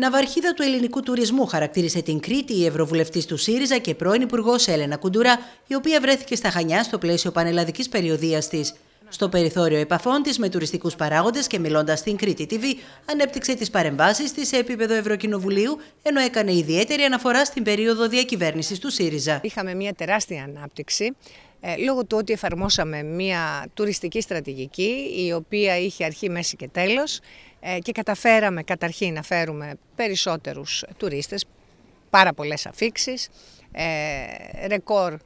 Ναυαρχίδα του ελληνικού τουρισμού χαρακτήρισε την Κρήτη η Ευρωβουλευτής του ΣΥΡΙΖΑ και πρώην Υπουργός Έλενα Κουντούρα, η οποία βρέθηκε στα Χανιά στο πλαίσιο πανελλαδικής περιοδίας της. Στο περιθώριο επαφών της με τουριστικούς παράγοντες και μιλώντας στην Κρήτη TV, ανέπτυξε τις παρεμβάσεις της σε επίπεδο Ευρωκοινοβουλίου, ενώ έκανε ιδιαίτερη αναφορά στην περίοδο διακυβέρνησης του ΣΥΡΙΖΑ. Είχαμε μια τεράστια ανάπτυξη. Ε, λόγω του ότι εφαρμόσαμε μια τουριστική στρατηγική η οποία είχε αρχή, μέση και τέλος ε, και καταφέραμε καταρχήν να φέρουμε περισσότερους τουρίστες, πάρα πολλές αφήξεις, ε, ρεκόρ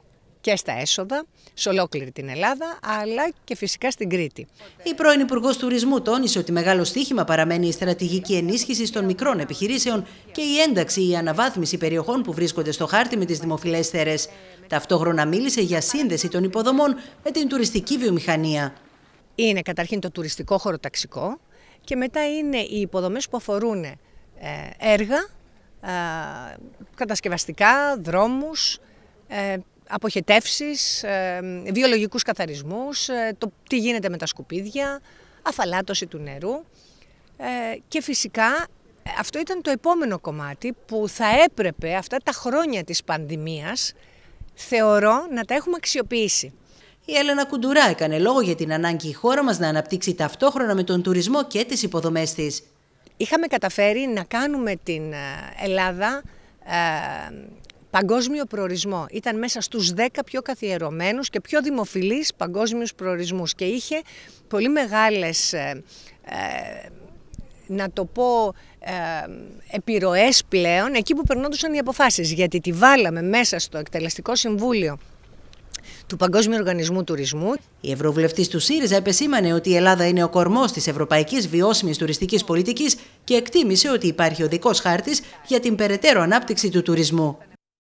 και στα έσοδα σε ολόκληρη την Ελλάδα, αλλά και φυσικά στην Κρήτη. Η πρώην Υπουργός Τουρισμού τόνισε ότι μεγάλο στίχημα παραμένει η στρατηγική ενίσχυση των μικρών επιχειρήσεων και η ένταξη ή η αναβαθμιση περιοχών που βρίσκονται στο χάρτη με τις δημοφιλές Ταυτόχρονα μίλησε για σύνδεση των υποδομών με την τουριστική βιομηχανία. Είναι καταρχήν το τουριστικό χωροταξικό και μετά είναι οι υποδομές που αφορούν ε, έργα, ε, κατασκευαστικά, δρόμους. Ε, αποχετεύσεις, ε, βιολογικούς καθαρισμούς, ε, το τι γίνεται με τα σκουπίδια, αφαλάτωση του νερού ε, και φυσικά αυτό ήταν το επόμενο κομμάτι που θα έπρεπε αυτά τα χρόνια της πανδημίας θεωρώ να τα έχουμε αξιοποιήσει. Η Έλενα Κουντουρά έκανε λόγο για την ανάγκη η χώρα μας να αναπτύξει ταυτόχρονα με τον τουρισμό και τις υποδομές της. Είχαμε καταφέρει να κάνουμε την Ελλάδα παγκόσμιο προορισμό. Ήταν μέσα στους 10 πιο καθιερωμένους και πιο δημοφιλείς παγκόσμιους προορισμούς και είχε πολύ μεγάλες, ε, ε, να το πω, ε, επιρροές πλέον εκεί που περνόντουσαν οι αποφάσεις. Γιατί τη βάλαμε μέσα στο εκτελεστικό συμβούλιο του Παγκόσμιου Οργανισμού Τουρισμού. Η Ευρωβουλευτής του ΣΥΡΙΖΑ επεσήμανε ότι η Ελλάδα είναι ο κορμός της ευρωπαϊκής βιώσιμης τουριστικής πολιτικής και εκτίμησε ότι υπάρχει ο δικός χάρτης για την περαιτέρω ανάπτυξη του τουρισμού.